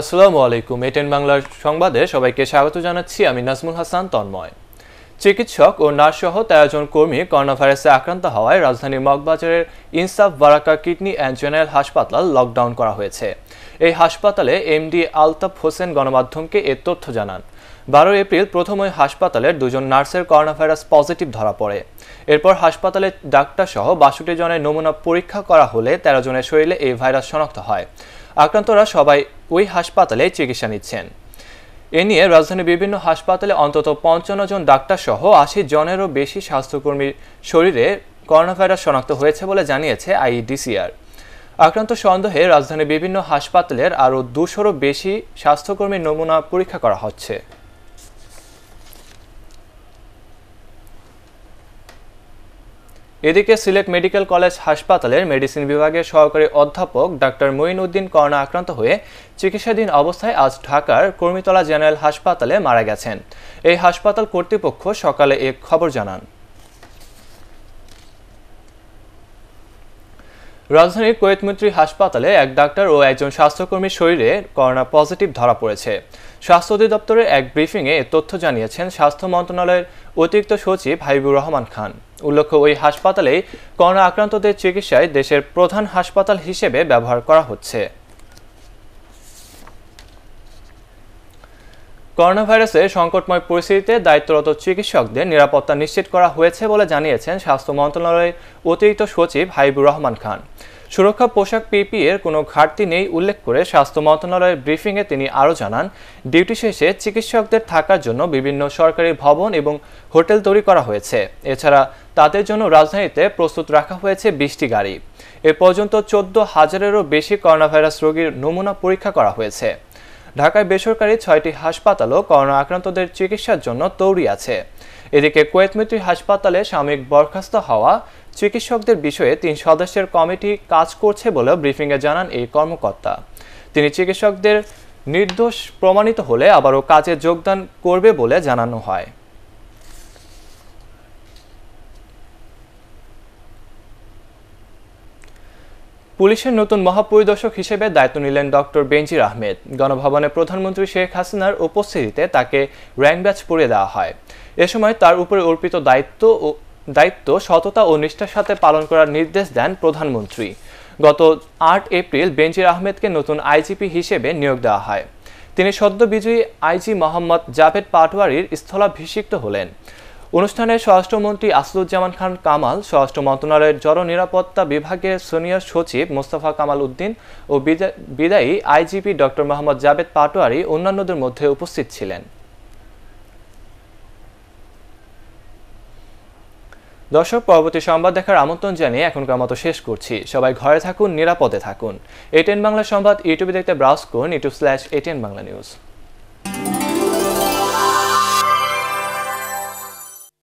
আসসালামু আলাইকুম এটেন বাংলার সংবাদে সবাইকে স্বাগত জানাচ্ছি আমি নাজমুল হাসান তন্ময় চিকিৎসক ও নার্সসহ তেরোজন কর্মী করোনা ভাইরাসে আক্রান্ত হওয়ায় রাজধানীর মগবাজারের Insaf Baraka kidney and general হাসপাতাল লকডাউন করা হয়েছে এই হাসপাতালে এমডি আলতাফ হোসেন গণমাধ্যমকে এ তথ্য জানান বারো এপ্রিল প্রথম ওই হাসপাতালের দুজন নার্সের করোনা ভাইরাস পজিটিভ ধরা পড়ে এরপর হাসপাতালে ডাক্তারসহ বাষট্টি জনের নমুনা পরীক্ষা করা হলে তেরো জনের শরীরে এই ভাইরাস শনাক্ত হয় আক্রান্তরা সবাই ওই হাসপাতালে চিকিৎসা নিচ্ছেন এ নিয়ে রাজধানীর বিভিন্ন হাসপাতালে অন্তত পঞ্চান্ন জন ডাক্তারসহ আশি জনেরও বেশি স্বাস্থ্যকর্মীর শরীরে করোনাভাইরাস শনাক্ত হয়েছে বলে জানিয়েছে আইডিসিআর আক্রান্ত সন্দেহে রাজধানীর বিভিন্ন হাসপাতালের আরও দুশোরও বেশি স্বাস্থ্যকর্মীর নমুনা পরীক্ষা করা হচ্ছে এদিকে সিলেট মেডিকেল কলেজ হাসপাতালের মেডিসিন বিভাগের সহকারী অধ্যাপক ডাক্তার মঈন উদ্দিন করোনা আক্রান্ত হয়ে চিকিৎসাধীন অবস্থায় আজ ঢাকার কর্মীতলা জেনারেল হাসপাতালে মারা গেছেন এই হাসপাতাল কর্তৃপক্ষ সকালে এক খবর জানান রাজধানীর কোয়েতমন্ত্রী হাসপাতালে এক ডাক্তার ও একজন স্বাস্থ্যকর্মীর শরীরে করোনা পজিটিভ ধরা পড়েছে স্বাস্থ্য অধিদপ্তরের এক ব্রিফিংয়ে এ তথ্য জানিয়েছেন স্বাস্থ্য মন্ত্রণালয়ের অতিরিক্ত সচিব হাইবুর রহমান খান উল্লেখ্য ওই হাসপাতালেই করোনা আক্রান্তদের চিকিৎসায় দেশের প্রধান হাসপাতাল হিসেবে ব্যবহার করা হচ্ছে করোনা ভাইরাসের সংকটময় পরিস্থিতিতে দায়িত্বরত চিকিৎসকদের নিরাপত্তা নিশ্চিত করা হয়েছে বলে জানিয়েছেন স্বাস্থ্য মন্ত্রণালয়ের অতিরিক্ত সচিব হাইবুর রহমান খান সুরক্ষা পোশাক পিপি এর কোনো ঘাটতি নেই উল্লেখ করে স্বাস্থ্য মন্ত্রণালয়ের ব্রিফিংয়ে তিনি আরও জানান ডিউটি শেষে চিকিৎসকদের থাকার জন্য বিভিন্ন সরকারি ভবন এবং হোটেল তৈরি করা হয়েছে এছাড়া তাদের জন্য রাজধানীতে প্রস্তুত রাখা হয়েছে বিশটি গাড়ি এ পর্যন্ত চোদ্দ হাজারেরও বেশি করোনাভাইরাস রোগীর নমুনা পরীক্ষা করা হয়েছে ঢাকায় বেসরকারি ছয়টি হাসপাতালও করোনা আক্রান্তদের চিকিৎসার জন্য তৈরি আছে এদিকে কুয়েতমৈত্রী হাসপাতালে সাময়িক বরখাস্ত হওয়া চিকিৎসকদের বিষয়ে তিন সদস্যের কমিটি কাজ করছে বলেও ব্রিফিংয়ে জানান এই কর্মকর্তা তিনি চিকিৎসকদের নির্দোষ প্রমাণিত হলে আবারও কাজে যোগদান করবে বলে জানানো হয় পুলিশের নতুন মহাপরিদর্শক হিসেবে দায়িত্ব নিলেন ডক্টর বেঞ্জির আহমেদ গণভবনে প্রধানমন্ত্রী শেখ হাসিনার উপস্থিতিতে তাকে র্যাঙ্ক ব্যাচ পরিয়ে দেওয়া হয় এ সময় তার উপরে অর্পিত দায়িত্ব ও দায়িত্ব সততা ও নিষ্ঠার সাথে পালন করার নির্দেশ দেন প্রধানমন্ত্রী গত আট এপ্রিল বেঞ্জির আহমেদকে নতুন আইজিপি হিসেবে নিয়োগ দেওয়া হয় তিনি সদ্য বিজয়ী আইজি মোহাম্মদ জাভেদ পাটওয়ারির স্থলাভিষিক্ত হলেন অনুষ্ঠানে স্বরাষ্ট্রমন্ত্রী আসলুজ্জামান খান কামাল স্বরাষ্ট্র মন্ত্রণালয়ের জননিরাপত্তা বিভাগের সিনিয়র সচিব মোস্তফা কামাল উদ্দিন ও বিদায়ী আইজিপি ডক্টর মোহাম্মদ জাবেদ পাটোয়ারি অন্যান্যদের মধ্যে উপস্থিত ছিলেন দর্শক পরবর্তী সংবাদ দেখার আমন্ত্রণ জানিয়ে এখনকার মতো শেষ করছি সবাই ঘরে থাকুন নিরাপদে থাকুন এটেন বাংলা সংবাদ ইউটিউবে দেখতে ব্রাউজ করুন YouTube slash ATN Bangla news